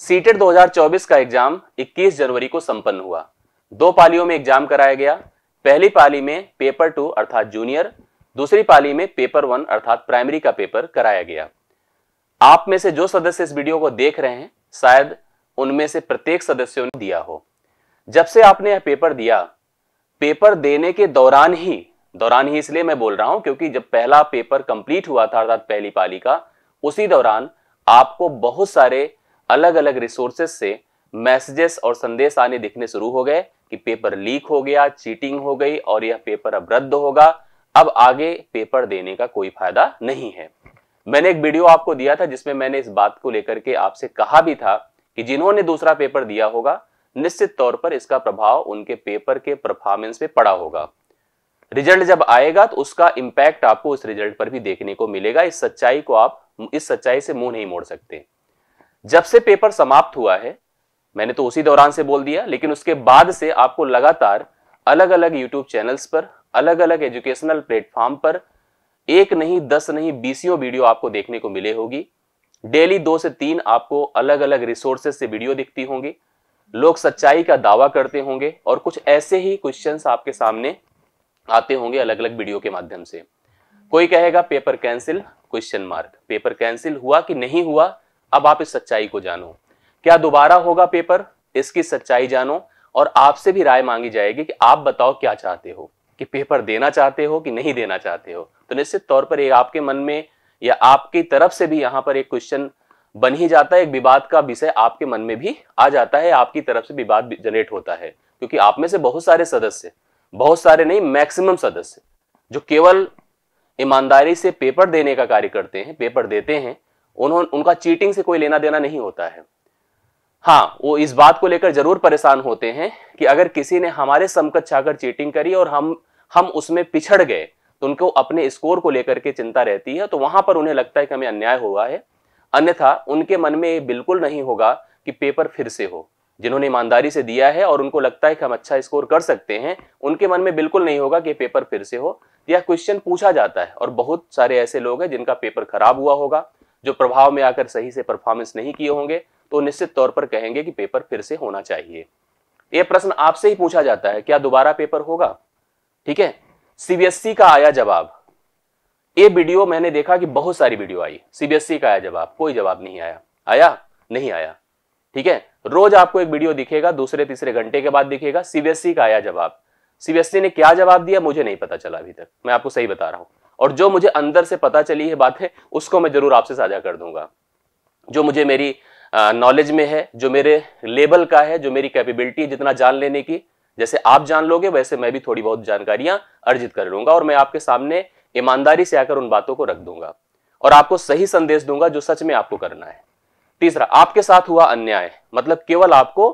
CTET 2024 का exam 21 जनवरी को संपन्न हुआ दो पालियों में एग्जाम कराया गया पहली पाली में पेपर टू अर्थात जूनियर दूसरी पाली में पेपर वन अर्थात प्राइमरी का पेपर कराया गया आप में से जो सदस्य इस वीडियो को देख रहे हैं शायद उनमें से प्रत्येक सदस्यों ने दिया हो जब से आपने यह पेपर दिया पेपर देने के दौरान ही दौरान ही इसलिए मैं बोल रहा हूं क्योंकि जब पहला पेपर कंप्लीट हुआ था अर्थात पहली पाली का उसी दौरान आपको बहुत सारे अलग अलग रिसोर्सेस से मैसेजेस और संदेश आने दिखने शुरू हो गए कि पेपर लीक हो गया चीटिंग हो गई और यह पेपर अब रद्द होगा अब आगे पेपर देने का कोई फायदा नहीं है मैंने एक वीडियो आपको दिया था जिसमें मैंने इस बात को लेकर के आपसे कहा भी था कि जिन्होंने दूसरा पेपर दिया होगा निश्चित तौर पर इसका प्रभाव उनके पेपर के परफॉर्मेंस पे पड़ा होगा रिजल्ट जब आएगा तो उसका इंपैक्ट आपको उस रिजल्ट पर भी देखने को मिलेगा इस सच्चाई को आप इस सच्चाई से मुंह नहीं मोड़ सकते जब से पेपर समाप्त हुआ है मैंने तो उसी दौरान से बोल दिया लेकिन उसके बाद से आपको लगातार अलग अलग यूट्यूब चैनल्स पर अलग अलग एजुकेशनल प्लेटफॉर्म पर एक नहीं दस नहीं बीसियों वीडियो आपको देखने को मिले होगी डेली दो से तीन आपको अलग अलग रिसोर्सेज से वीडियो दिखती होंगी लोग सच्चाई का दावा करते होंगे और कुछ ऐसे ही क्वेश्चंस आपके सामने आते होंगे अलग अलग वीडियो के माध्यम से कोई कहेगा paper cancel question mark paper cancel हुआ कि नहीं हुआ अब आप इस सच्चाई को जानो क्या दोबारा होगा पेपर इसकी सच्चाई जानो और आपसे भी राय मांगी जाएगी कि आप बताओ क्या चाहते हो कि पेपर देना चाहते हो कि नहीं देना चाहते हो तो निश्चित तौर पर एक आपके मन में या आपकी तरफ से भी यहाँ पर एक क्वेश्चन बन ही जाता है एक विवाद का विषय आपके मन में भी आ जाता है आपकी तरफ से विवाद जनरेट होता है क्योंकि आप में से बहुत सारे सदस्य बहुत सारे नहीं मैक्सिमम सदस्य जो केवल ईमानदारी से पेपर देने का कार्य करते हैं पेपर देते हैं उन्हों उनका चीटिंग से कोई लेना देना नहीं होता है हाँ वो इस बात को लेकर जरूर परेशान होते हैं कि अगर किसी ने हमारे समकक्ष आकर चीटिंग करी और हम हम उसमें पिछड़ गए तो उनको अपने स्कोर को लेकर के चिंता रहती है तो वहां पर उन्हें लगता है कि हमें अन्याय हुआ है अन्यथा उनके मन में ये बिल्कुल नहीं होगा कि पेपर फिर से हो जिन्होंने ईमानदारी से दिया है और उनको लगता है कि हम अच्छा स्कोर कर सकते हैं उनके मन में बिल्कुल नहीं होगा कि पेपर फिर से हो यह क्वेश्चन पूछा जाता है और बहुत सारे ऐसे लोग हैं जिनका पेपर खराब हुआ होगा जो प्रभाव में आकर सही से परफॉर्मेंस नहीं किए होंगे तो निश्चित तौर पर कहेंगे कि पेपर फिर से होना चाहिए यह प्रश्न आपसे ही पूछा जाता है क्या दोबारा पेपर होगा ठीक है सीबीएसई e का आया जवाब ये वीडियो मैंने देखा कि बहुत सारी वीडियो आई सीबीएसई e का आया जवाब कोई जवाब नहीं आया आया नहीं आया ठीक है रोज आपको एक वीडियो दिखेगा दूसरे तीसरे घंटे के बाद दिखेगा सीबीएसई e का आया जवाब सीबीएसई ने क्या जवाब दिया मुझे नहीं पता चला अभी तक मैं आपको सही बता रहा हूं और जो मुझे अंदर से पता चली है बात है उसको मैं जरूर आपसे साझा कर दूंगा जो मुझे मेरी नॉलेज में है जो मेरे लेवल का है जो मेरी कैपेबिलिटी है जितना जान लेने की जैसे आप जान लोगे वैसे मैं भी थोड़ी बहुत जानकारियां अर्जित कर लूंगा और मैं आपके सामने ईमानदारी से आकर उन बातों को रख दूंगा और आपको सही संदेश दूंगा जो सच में आपको करना है तीसरा आपके साथ हुआ अन्याय मतलब केवल आपको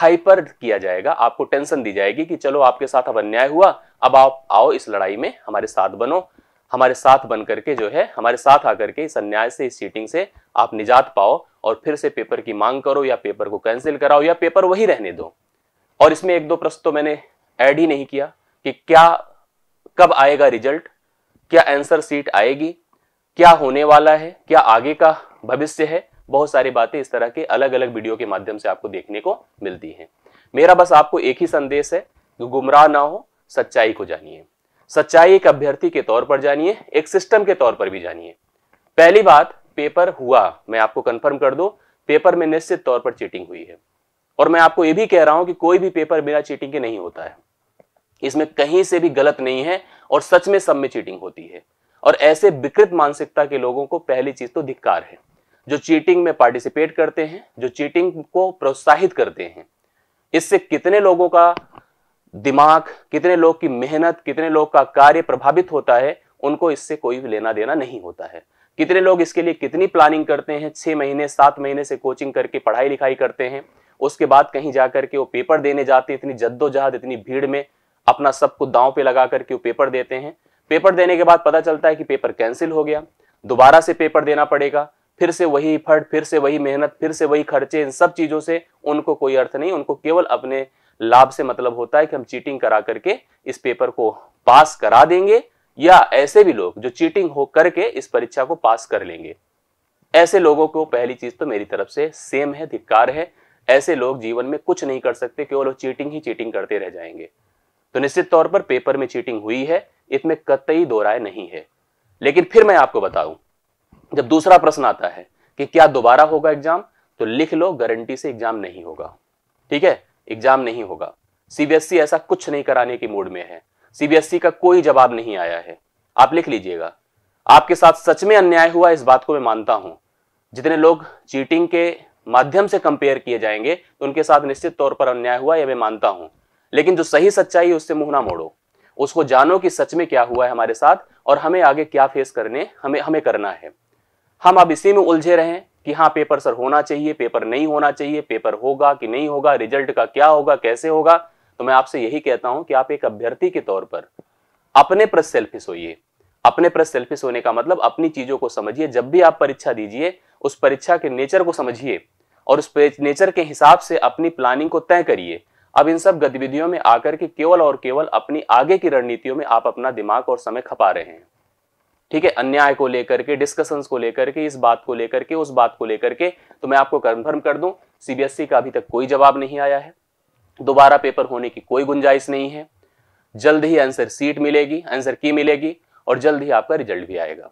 हाइपर किया जाएगा आपको टेंशन दी जाएगी कि चलो आपके साथ अब अन्याय हुआ अब आप आओ इस लड़ाई में हमारे साथ बनो हमारे साथ बन करके जो है हमारे साथ आकर के इस अन्याय से इस चीटिंग से आप निजात पाओ और फिर से पेपर की मांग करो या पेपर को कैंसिल कराओ या पेपर वही रहने दो और इसमें एक दो प्रश्न तो मैंने ऐड ही नहीं किया कि क्या कब आएगा रिजल्ट क्या आंसर सीट आएगी क्या होने वाला है क्या आगे का भविष्य है बहुत सारी बातें इस तरह के अलग अलग वीडियो के माध्यम से आपको देखने को मिलती हैं मेरा बस आपको एक ही संदेश है गुमराह ना हो सच्चाई को जानिए सच्चाई एक अभ्यर्थी के तौर पर जानिए एक सिस्टम के तौर पर भी जानिए पहली बात पेपर हुआ मैं आपको कंफर्म कर दो पेपर में निश्चित तौर पर चीटिंग हुई है और मैं आपको यह भी कह रहा हूं कि कोई भी पेपर बिना चीटिंग के नहीं होता है इसमें कहीं से भी गलत नहीं है और सच में सब में चीटिंग होती है और ऐसे विकृत मानसिकता के लोगों को पहली चीज तो धिक्कार है जो चीटिंग में पार्टिसिपेट करते हैं जो चीटिंग को प्रोत्साहित करते हैं इससे कितने लोगों का दिमाग कितने लोग की मेहनत कितने लोग का कार्य प्रभावित होता है उनको इससे कोई भी लेना देना नहीं होता है कितने लोग इसके लिए कितनी प्लानिंग करते हैं छह महीने सात महीने से कोचिंग करके पढ़ाई लिखाई करते हैं उसके बाद कहीं जा करके वो पेपर देने जाते हैं इतनी जद्दोजहद इतनी भीड़ में अपना सब कुछ दांव पे लगा करके वो पेपर देते हैं पेपर देने के बाद पता चलता है कि पेपर कैंसिल हो गया दोबारा से पेपर देना पड़ेगा फिर से वही फट फिर से वही मेहनत फिर से वही खर्चे इन सब चीज़ों से उनको कोई अर्थ नहीं उनको केवल अपने लाभ से मतलब होता है कि हम चीटिंग करा करके इस पेपर को पास करा देंगे या ऐसे भी लोग जो चीटिंग हो करके इस परीक्षा को पास कर लेंगे ऐसे लोगों को पहली चीज तो मेरी तरफ से सेम है धिक्कार है ऐसे लोग जीवन में कुछ नहीं कर सकते केवल चीटिंग ही चीटिंग करते रह जाएंगे तो निश्चित तौर पर पेपर में चीटिंग हुई है इसमें कतई दो राय नहीं है लेकिन फिर मैं आपको बताऊं जब दूसरा प्रश्न आता है कि क्या दोबारा होगा एग्जाम तो लिख लो गारंटी से एग्जाम नहीं होगा ठीक है एग्जाम नहीं होगा सीबीएसई e ऐसा कुछ नहीं कराने के मूड में है सीबीएसई e का कोई जवाब नहीं आया है आप लिख लीजिएगा आपके साथ सच में अन्याय हुआ इस बात को मैं मानता हूं जितने लोग चीटिंग के माध्यम से कंपेयर किए जाएंगे तो उनके साथ निश्चित तौर पर अन्याय हुआ यह मैं मानता हूं लेकिन जो सही सच्चाई है उससे मुंह ना मोड़ो उसको जानो कि सच में क्या हुआ है हमारे साथ और हमें आगे क्या फेस करने हमें हमें करना है हम अब इसी में उलझे रहें कि हाँ पेपर सर होना चाहिए पेपर नहीं होना चाहिए पेपर होगा कि नहीं होगा रिजल्ट का क्या होगा कैसे होगा तो मैं आपसे यही कहता हूं कि आप एक अभ्यर्थी के तौर पर अपने प्रति सेल्फिश होइए अपने प्रति सेल्फिश होने का मतलब अपनी चीजों को समझिए जब भी आप परीक्षा दीजिए उस परीक्षा के नेचर को समझिए और उस नेचर के हिसाब से अपनी प्लानिंग को तय करिए अब इन सब गतिविधियों में आकर के केवल और केवल अपनी आगे की रणनीतियों में आप अपना दिमाग और समय खपा रहे हैं ठीक है अन्याय को लेकर के डिस्कशन को लेकर के इस बात को लेकर के उस बात को लेकर के तो मैं आपको कन्फर्म कर दूं सीबीएसई e का अभी तक कोई जवाब नहीं आया है दोबारा पेपर होने की कोई गुंजाइश नहीं है जल्द ही आंसर सीट मिलेगी आंसर की मिलेगी और जल्द ही आपका रिजल्ट भी आएगा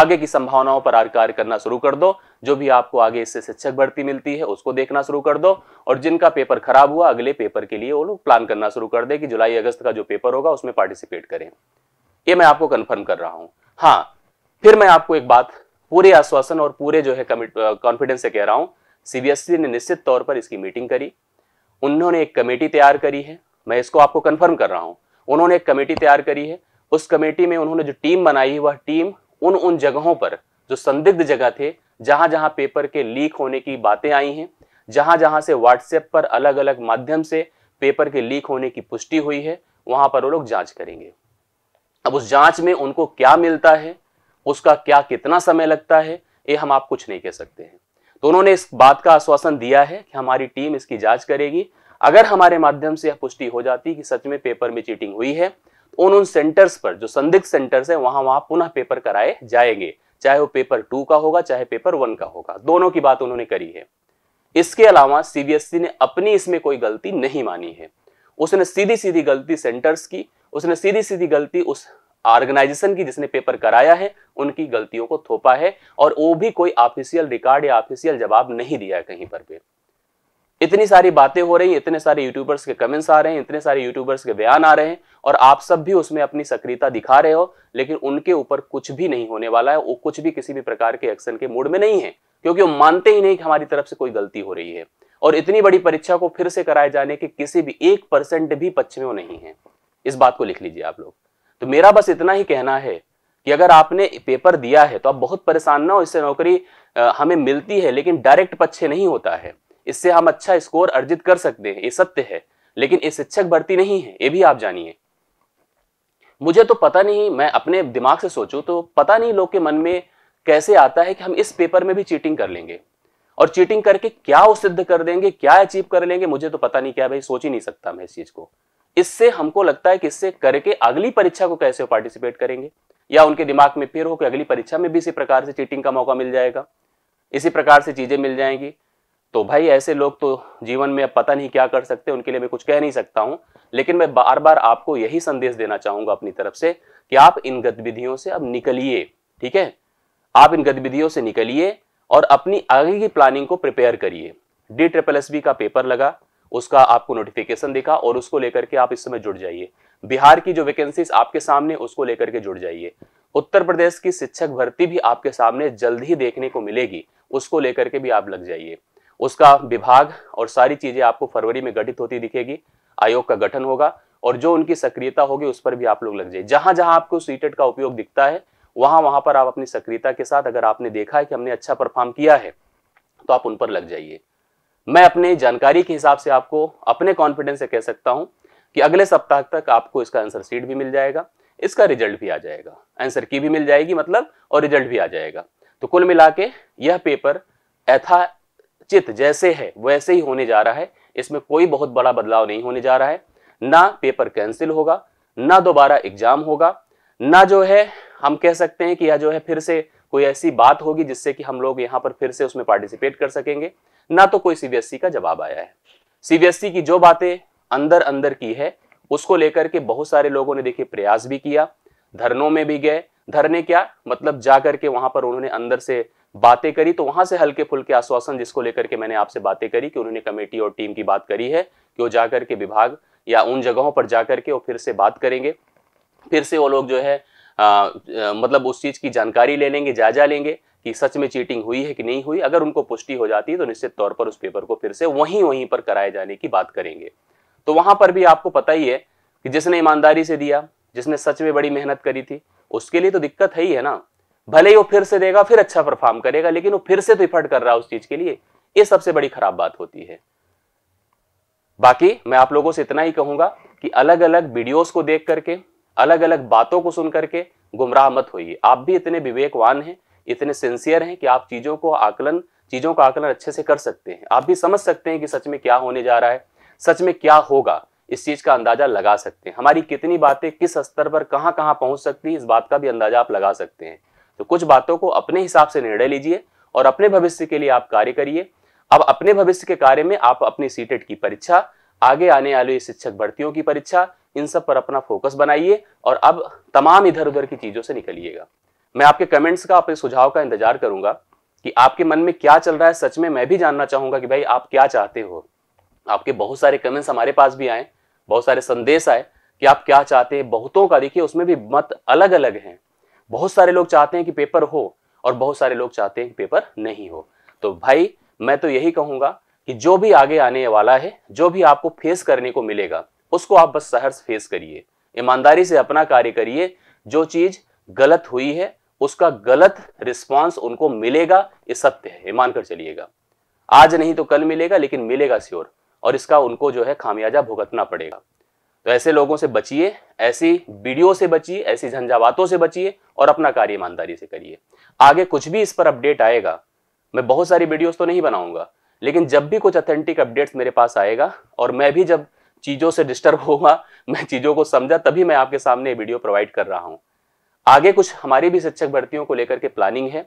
आगे की संभावनाओं पर कार्य करना शुरू कर दो जो भी आपको आगे इससे शिक्षक भर्ती मिलती है उसको देखना शुरू कर दो और जिनका पेपर खराब हुआ अगले पेपर के लिए वो लोग प्लान करना शुरू कर दे कि जुलाई अगस्त का जो पेपर होगा उसमें पार्टिसिपेट करें ये मैं आपको कन्फर्म कर रहा हूँ हाँ फिर मैं आपको एक बात पूरे आश्वासन और पूरे जो है कॉन्फिडेंस से कह रहा हूं सीबीएसई e ने निश्चित तौर पर इसकी मीटिंग करी उन्होंने एक कमेटी तैयार करी है मैं इसको आपको कंफर्म कर रहा हूं उन्होंने एक कमेटी तैयार करी है उस कमेटी में उन्होंने जो टीम बनाई है वह टीम उन उन जगहों पर जो संदिग्ध जगह थे जहां जहां पेपर के लीक होने की बातें आई हैं जहां जहां से व्हाट्सएप पर अलग अलग माध्यम से पेपर के लीक होने की पुष्टि हुई है वहां पर वो लोग जांच करेंगे अब उस जांच में उनको क्या मिलता है उसका क्या कितना समय लगता है ये हम आप कुछ नहीं कह सकते हैं तो उन्होंने इस बात का आश्वासन दिया है कि हमारी टीम इसकी जांच करेगी अगर हमारे माध्यम से यह पुष्टि हो जाती कि सच में पेपर में चीटिंग हुई है तो उन उन सेंटर्स पर जो संदिग्ध सेंटर्स हैं वहां वहां पुनः पेपर कराए जाएंगे चाहे वो पेपर टू का होगा चाहे पेपर वन का होगा दोनों की बात उन्होंने करी है इसके अलावा सीबीएसई ने अपनी इसमें कोई गलती नहीं मानी है उसने सीधी सीधी गलती सेंटर्स की उसने सीधी सीधी गलती उस ऑर्गेनाइजेशन की जिसने पेपर कराया है उनकी गलतियों को थोपा है और वो भी कोई ऑफिशियल रिकॉर्ड या ऑफिशियल जवाब नहीं दिया है कहीं पर भी इतनी सारी बातें हो रही इतने सारे यूट्यूबर्स के कमेंट्स आ रहे हैं इतने सारे यूट्यूबर्स के बयान आ रहे हैं और आप सब भी उसमें अपनी सक्रियता दिखा रहे हो लेकिन उनके ऊपर कुछ भी नहीं होने वाला है वो कुछ भी किसी भी प्रकार के एक्शन के मूड में नहीं है क्योंकि वो मानते ही नहीं कि हमारी तरफ से कोई गलती हो रही है और इतनी बड़ी परीक्षा को फिर से कराए जाने के किसी भी एक परसेंट भी पक्ष में वो नहीं है इस बात को लिख लीजिए आप लोग तो मेरा बस इतना ही कहना है कि अगर आपने पेपर दिया है तो आप बहुत परेशान ना हो इससे नौकरी हमें मिलती है लेकिन डायरेक्ट पक्षे नहीं होता है इससे हम अच्छा स्कोर अर्जित कर सकते हैं ये सत्य है लेकिन ये शिक्षक भर्ती नहीं है ये भी आप जानिए मुझे तो पता नहीं मैं अपने दिमाग से सोचू तो पता नहीं लोग के मन में कैसे आता है कि हम इस पेपर में भी चीटिंग कर लेंगे और चीटिंग करके क्या वो सिद्ध कर देंगे क्या अचीव कर लेंगे मुझे तो पता नहीं क्या भाई सोच ही नहीं सकता मैं इस चीज को इससे हमको लगता है कि इससे करके अगली परीक्षा को कैसे पार्टिसिपेट करेंगे या उनके दिमाग में फिर हो कि अगली परीक्षा में भी इसी प्रकार से चीटिंग का मौका मिल जाएगा इसी प्रकार से चीज़ें मिल जाएंगी तो भाई ऐसे लोग तो जीवन में अब पता नहीं क्या कर सकते उनके लिए मैं कुछ कह नहीं सकता हूं लेकिन मैं बार बार आपको यही संदेश देना चाहूंगा अपनी तरफ से कि आप इन गतिविधियों से अब निकलिए ठीक है आप इन गतिविधियों से निकलिए और अपनी आगे की प्लानिंग को प्रिपेयर करिए डी ट्रिपल एस बी का पेपर लगा उसका आपको नोटिफिकेशन दिखा और उसको लेकर के आप इस समय जुड़ जाइए बिहार की जो वैकेंसीज आपके सामने उसको लेकर के जुड़ जाइए उत्तर प्रदेश की शिक्षक भर्ती भी आपके सामने जल्द ही देखने को मिलेगी उसको लेकर के भी आप लग जाइए उसका विभाग और सारी चीजें आपको फरवरी में गठित होती दिखेगी आयोग का गठन होगा और जो उनकी सक्रियता होगी उस पर भी आप लोग लग जाइए जहां जहां आपको सीटेट e का उपयोग दिखता है वहां वहां पर आप अपनी सक्रियता के साथ अगर आपने देखा है कि हमने अच्छा परफॉर्म किया है तो आप उन पर लग जाइए मैं अपने जानकारी के हिसाब से आपको अपने कॉन्फिडेंस से कह सकता हूं कि अगले सप्ताह तक आपको इसका आंसर सीट भी मिल जाएगा इसका रिजल्ट भी आ जाएगा आंसर की भी मिल जाएगी मतलब और रिजल्ट भी आ जाएगा तो कुल मिला के यह पेपर यथाचित जैसे है वैसे ही होने जा रहा है इसमें कोई बहुत बड़ा बदलाव नहीं होने जा रहा है ना पेपर कैंसिल होगा ना दोबारा एग्जाम होगा ना जो है हम कह सकते हैं कि यह जो है फिर से कोई ऐसी बात होगी जिससे कि हम लोग यहाँ पर फिर से उसमें पार्टिसिपेट कर सकेंगे ना तो कोई सीबीएसई e का जवाब आया है सीबीएसई e की जो बातें अंदर अंदर की है उसको लेकर के बहुत सारे लोगों ने देखिए प्रयास भी किया धरनों में भी गए धरने क्या मतलब जाकर के वहां पर उन्होंने अंदर से बातें करी तो वहां से हल्के फुल्के आश्वासन जिसको लेकर के मैंने आपसे बातें करी कि उन्होंने कमेटी और टीम की बात करी है कि वो जाकर के विभाग या उन जगहों पर जाकर के वो फिर से बात करेंगे फिर से वो लोग जो है आ, आ, मतलब उस चीज़ की जानकारी ले लेंगे जायजा लेंगे कि सच में चीटिंग हुई है कि नहीं हुई अगर उनको पुष्टि हो जाती है तो निश्चित तौर पर उस पेपर को फिर से वहीं वहीं पर कराए जाने की बात करेंगे तो वहां पर भी आपको पता ही है कि जिसने ईमानदारी से दिया जिसने सच में बड़ी मेहनत करी थी उसके लिए तो दिक्कत है ही है ना भले ही वो फिर से देगा फिर अच्छा परफॉर्म करेगा लेकिन वो फिर से तो इफर्ट कर रहा है उस चीज के लिए ये सबसे बड़ी खराब बात होती है बाकी मैं आप लोगों से इतना ही कहूंगा कि अलग अलग वीडियोस को देख करके अलग अलग बातों को सुन करके गुमराह मत होइए आप भी इतने विवेकवान हैं इतने सिंसियर हैं कि आप चीज़ों को आकलन चीज़ों का आकलन अच्छे से कर सकते हैं आप भी समझ सकते हैं कि सच में क्या होने जा रहा है सच में क्या होगा इस चीज़ का अंदाजा लगा सकते हैं हमारी कितनी बातें किस स्तर पर कहां कहां पहुंच सकती है इस बात का भी अंदाजा आप लगा सकते हैं तो कुछ बातों को अपने हिसाब से निर्णय लीजिए और अपने भविष्य के लिए आप कार्य करिए अब अपने भविष्य के कार्य में आप अपनी सीटेट की परीक्षा आगे आने वाली शिक्षक भर्तियों की परीक्षा इन सब पर अपना फोकस बनाइए और अब तमाम इधर उधर की चीज़ों से निकलिएगा मैं आपके कमेंट्स का आपके सुझाव का इंतजार करूंगा कि आपके मन में क्या चल रहा है सच में मैं भी जानना चाहूंगा कि भाई आप क्या चाहते हो आपके बहुत सारे कमेंट्स हमारे पास भी आए बहुत सारे संदेश आए कि आप क्या चाहते हैं बहुतों का देखिए उसमें भी मत अलग अलग हैं बहुत सारे लोग चाहते हैं कि पेपर हो और बहुत सारे लोग चाहते हैं कि पेपर नहीं हो तो भाई मैं तो यही कहूंगा कि जो भी आगे आने वाला है जो भी आपको फेस करने को मिलेगा उसको आप बस सहर्ष फेस करिए ईमानदारी से अपना कार्य करिए जो चीज गलत हुई है उसका गलत रिस्पॉन्स उनको मिलेगा ये सत्य है ये मानकर चलिएगा आज नहीं तो कल मिलेगा लेकिन मिलेगा श्योर और इसका उनको जो है खामियाजा भुगतना पड़ेगा तो ऐसे लोगों से बचिए ऐसी वीडियो से बचिए ऐसी झंझावातों से बचिए और अपना कार्य ईमानदारी से करिए आगे कुछ भी इस पर अपडेट आएगा मैं बहुत सारी वीडियोस तो नहीं बनाऊंगा लेकिन जब भी कुछ अथेंटिक अपडेट्स मेरे पास आएगा और मैं भी जब चीज़ों से डिस्टर्ब होगा मैं चीज़ों को समझा तभी मैं आपके सामने वीडियो प्रोवाइड कर रहा हूँ आगे कुछ हमारी भी शिक्षक भर्तियों को लेकर के प्लानिंग है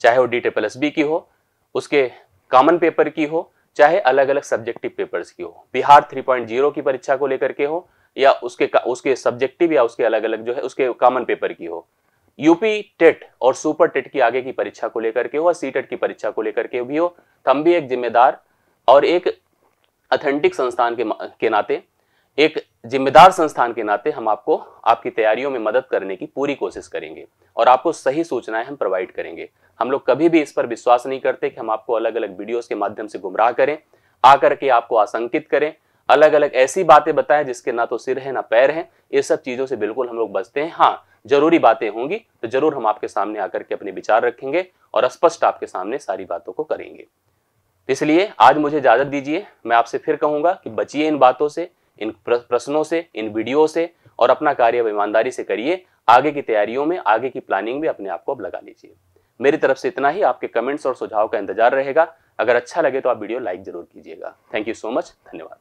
चाहे वो डी ट्रिपल एस बी की हो उसके कॉमन पेपर की हो चाहे अलग अलग सब्जेक्टिव पेपर्स की हो बिहार 3.0 की परीक्षा को लेकर के हो या उसके उसके सब्जेक्टिव या उसके अलग अलग जो है उसके कॉमन पेपर की हो यूपी टेट e और सुपर टेट e की आगे की परीक्षा को लेकर के हो और सी टेट e की परीक्षा को लेकर के भी हो हम भी एक जिम्मेदार और एक अथेंटिक संस्थान के के नाते एक जिम्मेदार संस्थान के नाते हम आपको आपकी तैयारियों में मदद करने की पूरी कोशिश करेंगे और आपको सही सूचनाएं हम प्रोवाइड करेंगे हम लोग कभी भी इस पर विश्वास नहीं करते कि हम आपको अलग अलग वीडियोस के माध्यम से गुमराह करें आकर के आपको आशंकित करें अलग अलग ऐसी बातें बताएं जिसके ना तो सिर है ना पैर है ये सब चीज़ों से बिल्कुल हम लोग बचते हैं हाँ जरूरी बातें होंगी तो जरूर हम आपके सामने आकर के अपने विचार रखेंगे और स्पष्ट आपके सामने सारी बातों को करेंगे इसलिए आज मुझे इजाज़त दीजिए मैं आपसे फिर कहूंगा कि बचिए इन बातों से इन प्रश्नों से इन वीडियो से और अपना कार्य ईमानदारी से करिए आगे की तैयारियों में आगे की प्लानिंग में अपने आप को अब लगा लीजिए मेरी तरफ से इतना ही आपके कमेंट्स और सुझाव का इंतजार रहेगा अगर अच्छा लगे तो आप वीडियो लाइक जरूर कीजिएगा थैंक यू सो मच धन्यवाद